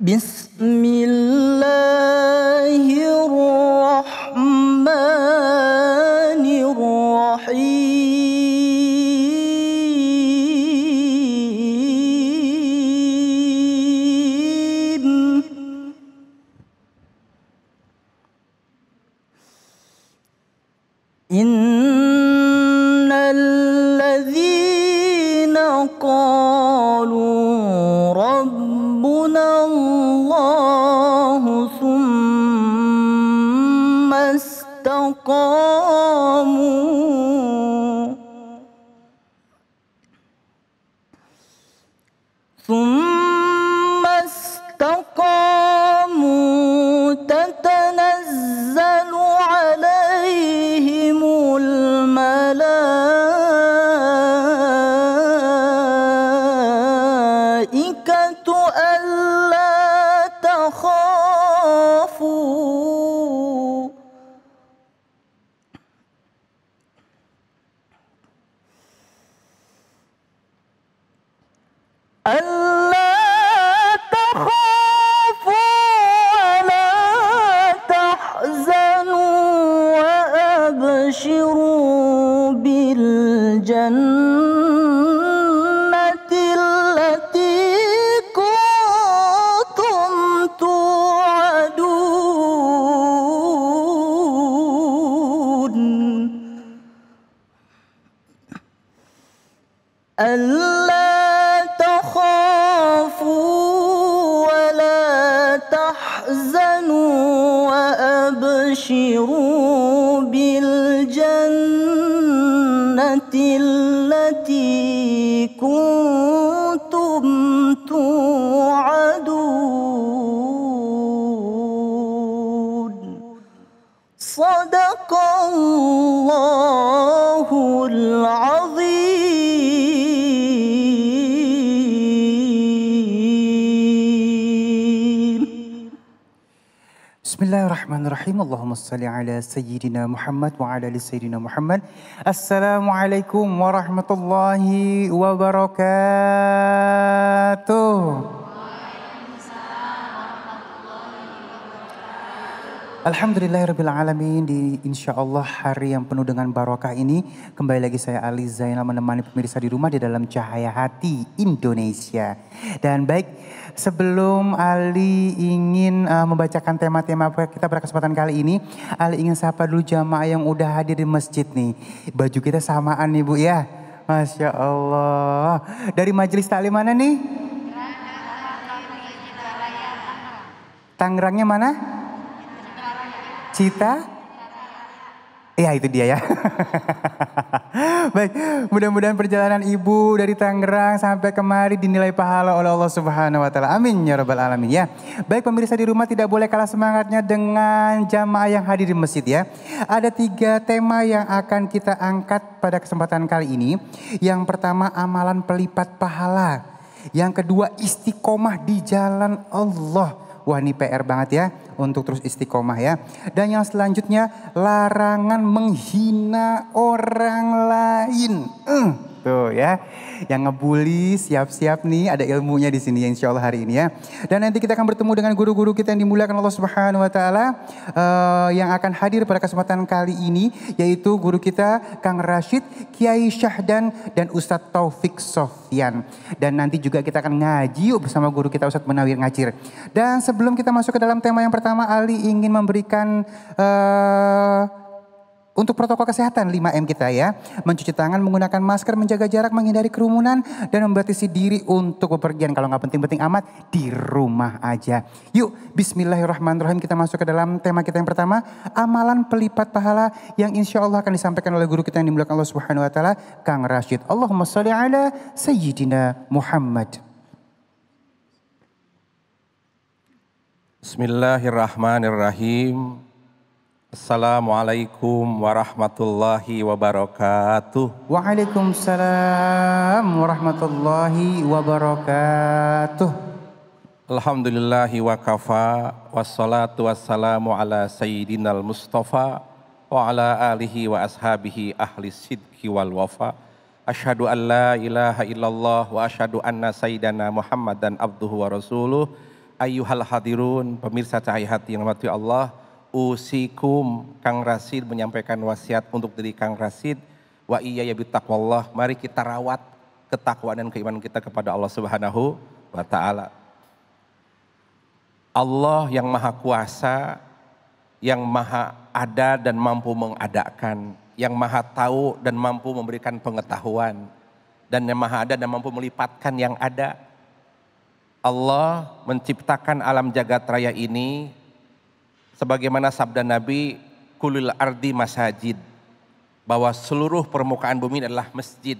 بسم con تحزنوا وأبشروا بسم الله الرحمن الرحيم اللهم صل على سيدنا محمد وعلى ال سيدنا محمد السلام عليكم ورحمه الله وبركاته Alhamdulillahirrahmanirrahim di insya Allah hari yang penuh dengan barokah ini kembali lagi saya Ali Zainal menemani pemirsa di rumah di dalam cahaya hati Indonesia dan baik sebelum Ali ingin uh, membacakan tema-tema kita pada kesempatan kali ini Ali ingin sapa dulu jamaah yang udah hadir di masjid nih baju kita samaan nih Bu ya Masya Allah dari majelis taklim mana nih Tangerangnya mana? Cita? iya itu dia ya. Baik, mudah-mudahan perjalanan ibu dari Tangerang sampai kemari dinilai pahala oleh Allah Subhanahu wa taala. Amin ya rabbal alamin ya. Baik pemirsa di rumah tidak boleh kalah semangatnya dengan jamaah yang hadir di masjid ya. Ada tiga tema yang akan kita angkat pada kesempatan kali ini. Yang pertama amalan pelipat pahala. Yang kedua istiqomah di jalan Allah. Wah ini PR banget ya untuk terus istiqomah ya. Dan yang selanjutnya larangan menghina orang lain. Hmm gitu ya. Yang ngebully siap-siap nih ada ilmunya di sini ya insya Allah hari ini ya. Dan nanti kita akan bertemu dengan guru-guru kita yang dimuliakan Allah Subhanahu Wa Taala uh, yang akan hadir pada kesempatan kali ini yaitu guru kita Kang Rashid, Kiai Syahdan dan Ustadz Taufik Sofyan. Dan nanti juga kita akan ngaji bersama guru kita Ustadz Menawir Ngacir. Dan sebelum kita masuk ke dalam tema yang pertama Ali ingin memberikan uh, untuk protokol kesehatan 5M kita ya, mencuci tangan, menggunakan masker, menjaga jarak, menghindari kerumunan, dan membatasi diri untuk bepergian. Kalau nggak penting-penting amat, di rumah aja. Yuk, Bismillahirrahmanirrahim kita masuk ke dalam tema kita yang pertama, amalan pelipat pahala yang insya Allah akan disampaikan oleh guru kita yang dimulakan Allah Subhanahu Wa Taala, Kang Rashid. Allahumma salli ala Sayyidina Muhammad. Bismillahirrahmanirrahim. Assalamualaikum warahmatullahi wabarakatuh. Waalaikumsalam warahmatullahi wabarakatuh. Alhamdulillahi wa kafa wassalatu wassalamu ala al mustafa wa ala alihi wa ashabihi ahli sidki wal wafa. Ashadu an la ilaha illallah wa ashadu anna sayyidana dan abduhu wa rasuluh. Ayuhal hadirun, pemirsa cahaya hati yang mati Allah usikum Kang Rasid menyampaikan wasiat untuk diri Kang Rasid wa iya ya bitakwallah mari kita rawat ketakwaan dan keimanan kita kepada Allah Subhanahu wa taala. Allah yang maha kuasa, yang maha ada dan mampu mengadakan, yang maha tahu dan mampu memberikan pengetahuan, dan yang maha ada dan mampu melipatkan yang ada. Allah menciptakan alam jagat raya ini sebagaimana sabda Nabi kulil ardi masajid bahwa seluruh permukaan bumi adalah masjid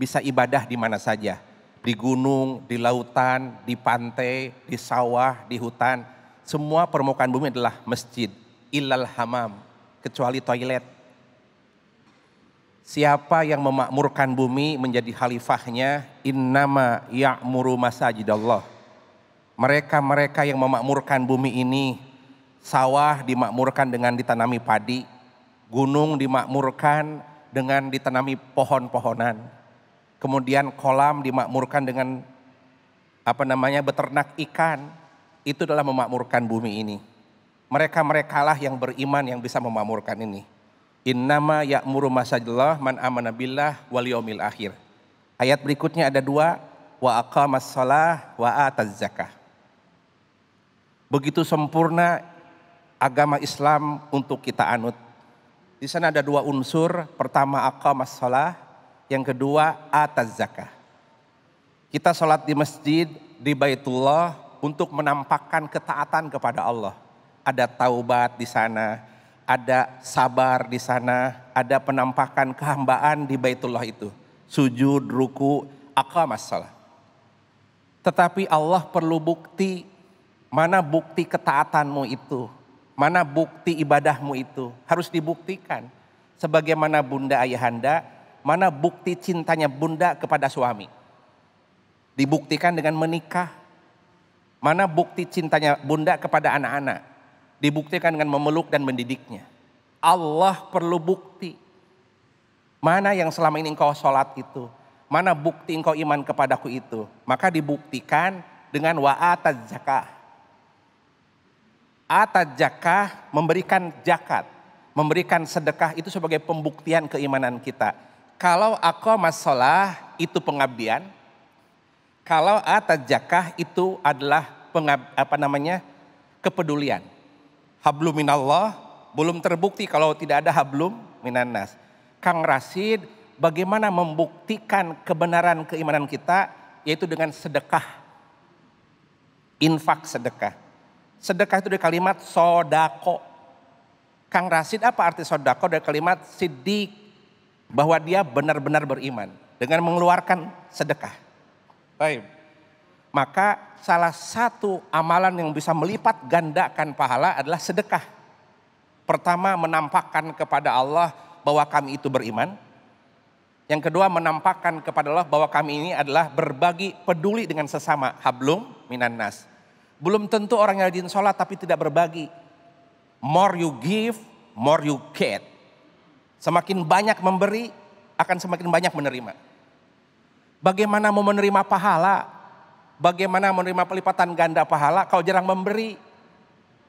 bisa ibadah di mana saja di gunung di lautan di pantai di sawah di hutan semua permukaan bumi adalah masjid ilal hamam kecuali toilet siapa yang memakmurkan bumi menjadi khalifahnya innama ya'muru masajidallah mereka-mereka yang memakmurkan bumi ini Sawah dimakmurkan dengan ditanami padi, gunung dimakmurkan dengan ditanami pohon-pohonan. Kemudian kolam dimakmurkan dengan apa namanya beternak ikan. Itu adalah memakmurkan bumi ini. Mereka-merekalah yang beriman yang bisa memakmurkan ini. Innama ya'muru masajallah man amana wal yaumil akhir. Ayat berikutnya ada dua, wa aqamas wa ataz Begitu sempurna agama Islam untuk kita anut. Di sana ada dua unsur, pertama aqamah sholah, yang kedua atas zakah. Kita sholat di masjid, di Baitullah untuk menampakkan ketaatan kepada Allah. Ada taubat di sana, ada sabar di sana, ada penampakan kehambaan di Baitullah itu. Sujud, ruku, aqamah sholah. Tetapi Allah perlu bukti mana bukti ketaatanmu itu? Mana bukti ibadahmu itu harus dibuktikan. Sebagaimana bunda ayahanda, mana bukti cintanya bunda kepada suami. Dibuktikan dengan menikah. Mana bukti cintanya bunda kepada anak-anak. Dibuktikan dengan memeluk dan mendidiknya. Allah perlu bukti. Mana yang selama ini engkau sholat itu. Mana bukti engkau iman kepadaku itu. Maka dibuktikan dengan wa'atad zakah Ata jakah memberikan jakat, memberikan sedekah itu sebagai pembuktian keimanan kita. Kalau aku masalah itu pengabdian, kalau ata jakah itu adalah pengab, apa namanya kepedulian. Hablum minallah belum terbukti kalau tidak ada hablum minanas. Kang Rasid bagaimana membuktikan kebenaran keimanan kita yaitu dengan sedekah. Infak sedekah. Sedekah itu dari kalimat sodako. Kang Rasid apa arti sodako dari kalimat sidik. Bahwa dia benar-benar beriman. Dengan mengeluarkan sedekah. Baik. Maka salah satu amalan yang bisa melipat gandakan pahala adalah sedekah. Pertama menampakkan kepada Allah bahwa kami itu beriman. Yang kedua menampakkan kepada Allah bahwa kami ini adalah berbagi peduli dengan sesama. Hablum minan nas belum tentu orang yang rajin sholat tapi tidak berbagi. More you give, more you get. Semakin banyak memberi, akan semakin banyak menerima. Bagaimana mau menerima pahala? Bagaimana menerima pelipatan ganda pahala kalau jarang memberi?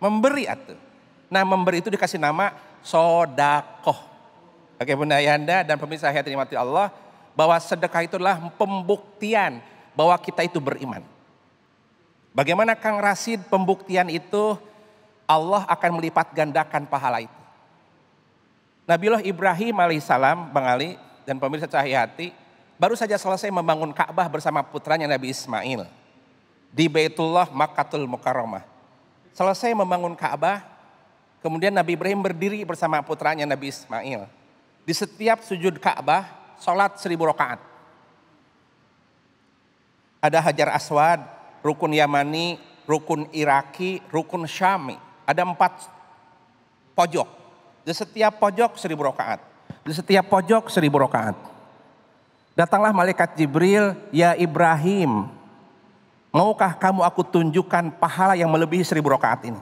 Memberi atau Nah memberi itu dikasih nama sodakoh. Oke Bunda Yanda dan pemirsa hayat nikmati Allah. Bahwa sedekah itulah pembuktian bahwa kita itu beriman. Bagaimana Kang Rasid pembuktian itu Allah akan melipat gandakan pahala itu. Nabiullah Ibrahim alaihissalam, Bang Ali dan pemirsa cahaya hati, baru saja selesai membangun Ka'bah bersama putranya Nabi Ismail di Baitullah Makatul Mukarramah. Selesai membangun Ka'bah, kemudian Nabi Ibrahim berdiri bersama putranya Nabi Ismail. Di setiap sujud Ka'bah, sholat seribu rakaat. Ada Hajar Aswad, rukun Yamani, rukun Iraki, rukun Syami. Ada empat pojok. Di setiap pojok seribu rokaat. Di setiap pojok seribu rokaat. Datanglah malaikat Jibril, ya Ibrahim. Maukah kamu aku tunjukkan pahala yang melebihi seribu rokaat ini?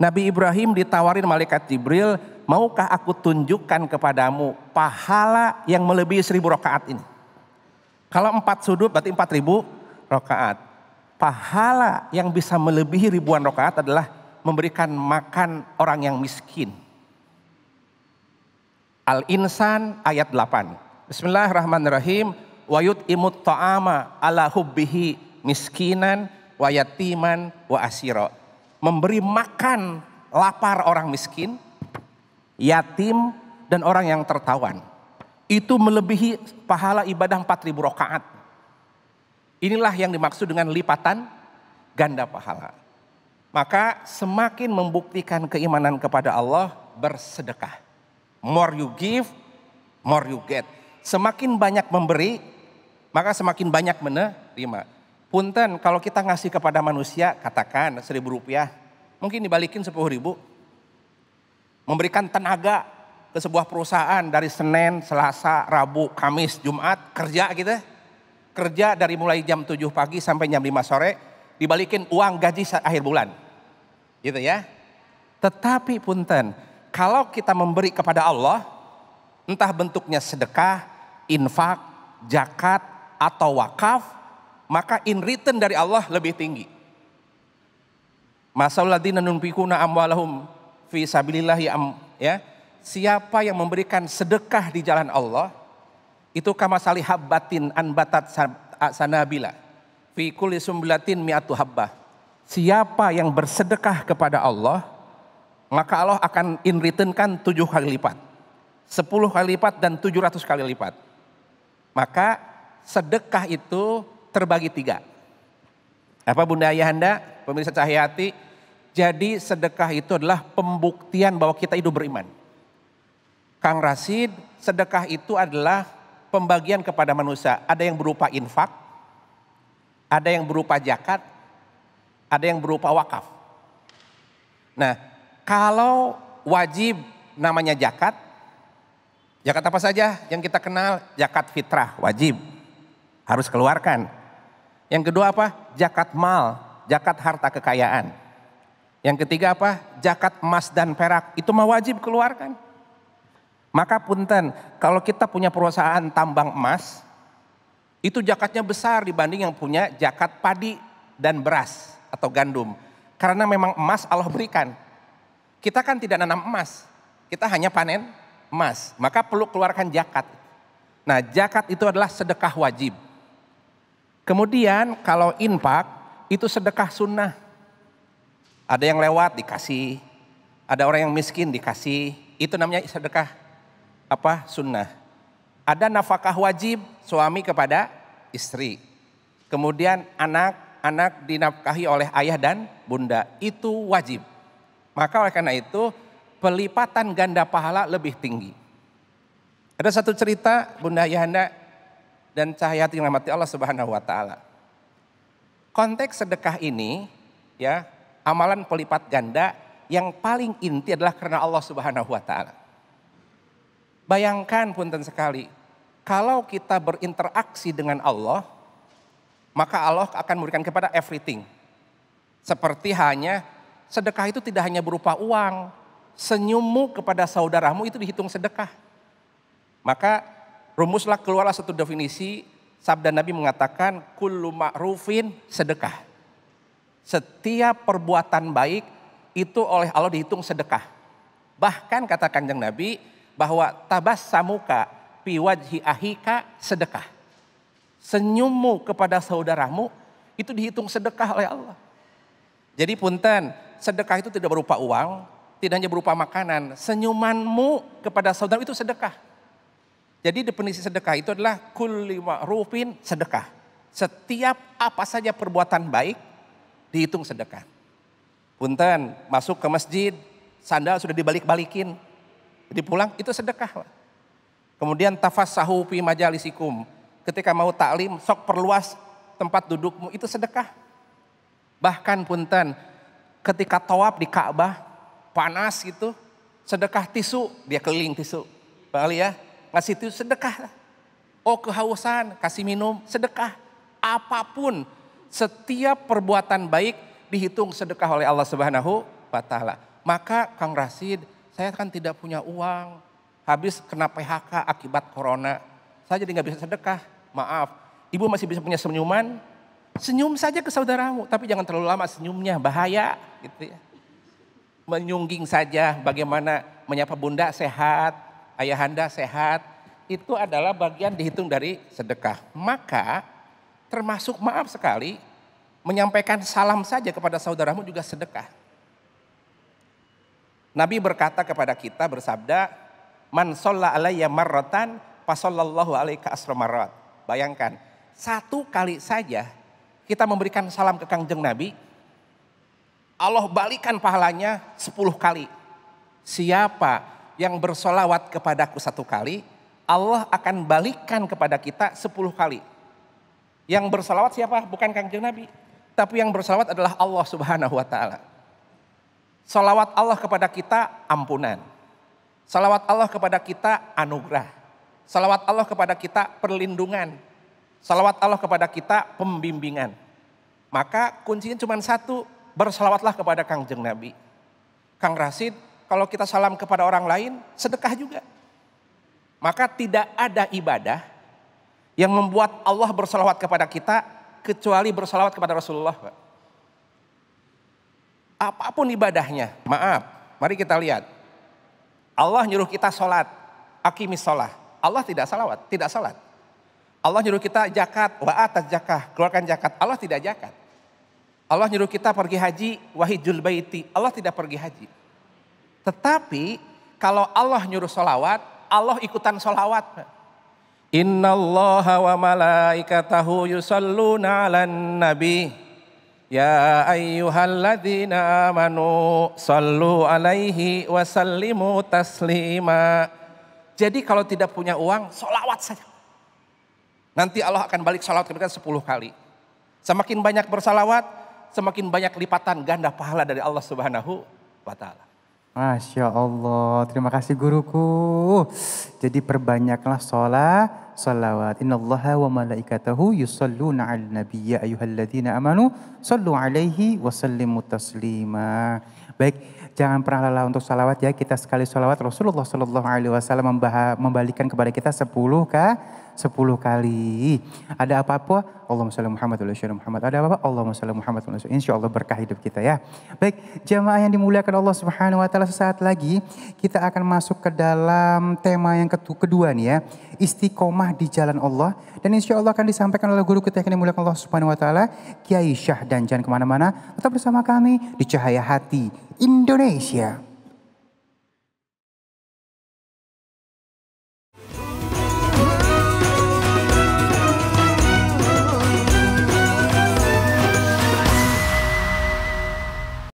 Nabi Ibrahim ditawarin malaikat Jibril, maukah aku tunjukkan kepadamu pahala yang melebihi seribu rokaat ini? Kalau empat sudut berarti empat ribu, rokaat. Pahala yang bisa melebihi ribuan rokaat adalah memberikan makan orang yang miskin. Al-Insan ayat 8. Bismillahirrahmanirrahim. Wayut imut ta'ama ala hubbihi miskinan wa yatiman wa asiro. Memberi makan lapar orang miskin, yatim dan orang yang tertawan. Itu melebihi pahala ibadah 4000 rakaat. Inilah yang dimaksud dengan lipatan ganda pahala. Maka semakin membuktikan keimanan kepada Allah bersedekah. More you give, more you get. Semakin banyak memberi, maka semakin banyak menerima. Punten, kalau kita ngasih kepada manusia, katakan seribu rupiah, mungkin dibalikin sepuluh ribu. Memberikan tenaga ke sebuah perusahaan dari Senin, Selasa, Rabu, Kamis, Jumat, kerja gitu kerja dari mulai jam 7 pagi sampai jam 5 sore, dibalikin uang gaji akhir bulan. Gitu ya. Tetapi punten, kalau kita memberi kepada Allah, entah bentuknya sedekah, infak, zakat, atau wakaf, maka in return dari Allah lebih tinggi. Masauladina nunfikuna amwalahum fi sabilillah ya. Siapa yang memberikan sedekah di jalan Allah, itu kama salih anbatat sanabila. Fi kulli sumblatin mi'atu habbah. Siapa yang bersedekah kepada Allah, maka Allah akan in return kan tujuh kali lipat. Sepuluh kali lipat dan tujuh ratus kali lipat. Maka sedekah itu terbagi tiga. Apa bunda ayah anda, pemirsa cahaya hati, jadi sedekah itu adalah pembuktian bahwa kita hidup beriman. Kang Rasid, sedekah itu adalah pembagian kepada manusia. Ada yang berupa infak, ada yang berupa jakat, ada yang berupa wakaf. Nah, kalau wajib namanya jakat, jakat apa saja yang kita kenal? jakat fitrah wajib harus keluarkan. Yang kedua apa? jakat mal, jakat harta kekayaan. Yang ketiga apa? jakat emas dan perak itu mah wajib keluarkan. Maka punten, kalau kita punya perusahaan tambang emas, itu jakatnya besar dibanding yang punya jakat padi dan beras atau gandum. Karena memang emas Allah berikan. Kita kan tidak nanam emas, kita hanya panen emas. Maka perlu keluarkan jakat. Nah jakat itu adalah sedekah wajib. Kemudian kalau infak itu sedekah sunnah. Ada yang lewat dikasih, ada orang yang miskin dikasih, itu namanya sedekah apa sunnah. Ada nafkah wajib suami kepada istri. Kemudian anak-anak dinafkahi oleh ayah dan bunda. Itu wajib. Maka oleh karena itu pelipatan ganda pahala lebih tinggi. Ada satu cerita Bunda Yahanda dan Cahaya yang rahmati Allah Subhanahu wa taala. Konteks sedekah ini ya, amalan pelipat ganda yang paling inti adalah karena Allah Subhanahu wa taala. Bayangkan punten sekali, kalau kita berinteraksi dengan Allah, maka Allah akan memberikan kepada everything. Seperti hanya sedekah itu tidak hanya berupa uang, senyummu kepada saudaramu itu dihitung sedekah. Maka rumuslah keluarlah satu definisi sabda Nabi mengatakan kullu ma'rufin sedekah. Setiap perbuatan baik itu oleh Allah dihitung sedekah. Bahkan kata Kanjeng Nabi, bahwa tabas samuka piwajhi ahika sedekah. Senyummu kepada saudaramu itu dihitung sedekah oleh Allah. Jadi punten, sedekah itu tidak berupa uang, tidak hanya berupa makanan. Senyumanmu kepada saudara itu sedekah. Jadi definisi sedekah itu adalah kulli ma'rufin sedekah. Setiap apa saja perbuatan baik dihitung sedekah. Punten, masuk ke masjid, sandal sudah dibalik-balikin, pulang itu sedekah. Kemudian tafassahu fi majalisikum. Ketika mau taklim sok perluas tempat dudukmu itu sedekah. Bahkan punten ketika tawaf di Ka'bah panas gitu sedekah tisu dia keliling tisu. Bali ya ngasih tisu sedekah. Oh kehausan kasih minum sedekah. Apapun setiap perbuatan baik dihitung sedekah oleh Allah Subhanahu wa taala. Maka Kang Rasid saya kan tidak punya uang, habis kena PHK akibat corona, saya jadi nggak bisa sedekah, maaf. Ibu masih bisa punya senyuman, senyum saja ke saudaramu, tapi jangan terlalu lama senyumnya, bahaya gitu ya. Menyungging saja bagaimana menyapa bunda sehat, ayahanda sehat, itu adalah bagian dihitung dari sedekah. Maka termasuk maaf sekali menyampaikan salam saja kepada saudaramu juga sedekah. Nabi berkata kepada kita bersabda, "Man sholla alayya marratan fasallallahu alaika asramarat." Bayangkan, satu kali saja kita memberikan salam ke Kangjeng Nabi, Allah balikan pahalanya sepuluh kali. Siapa yang bersolawat kepadaku satu kali, Allah akan balikan kepada kita sepuluh kali. Yang bersolawat siapa? Bukan Kangjeng Nabi. Tapi yang bersolawat adalah Allah subhanahu wa ta'ala. Salawat Allah kepada kita ampunan. Salawat Allah kepada kita anugerah. Salawat Allah kepada kita perlindungan. Salawat Allah kepada kita pembimbingan. Maka kuncinya cuma satu, bersalawatlah kepada Kang Kangjeng Nabi. Kang Rasid, kalau kita salam kepada orang lain, sedekah juga. Maka tidak ada ibadah yang membuat Allah bersalawat kepada kita kecuali bersalawat kepada Rasulullah. Pak apapun ibadahnya. Maaf, mari kita lihat. Allah nyuruh kita sholat, akimis sholat. Allah tidak salawat, tidak sholat. Allah nyuruh kita jakat, wa atas jakah, keluarkan jakat. Allah tidak jakat. Allah nyuruh kita pergi haji, wahidul baiti. Allah tidak pergi haji. Tetapi kalau Allah nyuruh sholawat, Allah ikutan sholawat. Inna Allah wa malaikatahu yusalluna ala nabi. يا أيها الذين آمنوا صلوا عليه وسلموا تسليما Jadi kalau tidak punya uang, sholawat saja. Nanti Allah akan balik sholawat kepada 10 kali. Semakin banyak bersalawat, semakin banyak lipatan ganda pahala dari Allah Subhanahu wa taala. Masya Allah, terima kasih guruku. Jadi perbanyaklah sholat, salawat. Inna allaha wa malaikatahu yusalluna al nabiyya ayuhalladzina amanu sallu alaihi wa sallimu taslima. Baik, jangan pernah lelah untuk salawat ya. Kita sekali salawat Rasulullah sallallahu Alaihi Wasallam membalikan kepada kita sepuluh kah sepuluh kali. Ada apa-apa? Allahumma salli Muhammad wa Muhammad. Ada apa-apa? Allahumma salli Muhammad wa Insya Allah berkah hidup kita ya. Baik, jemaah yang dimuliakan Allah Subhanahu wa taala sesaat lagi kita akan masuk ke dalam tema yang kedua nih ya, istiqomah di jalan Allah dan insyaallah akan disampaikan oleh guru kita yang dimuliakan Allah Subhanahu wa taala, Kiai Syah dan jangan kemana-mana, tetap bersama kami di Cahaya Hati Indonesia.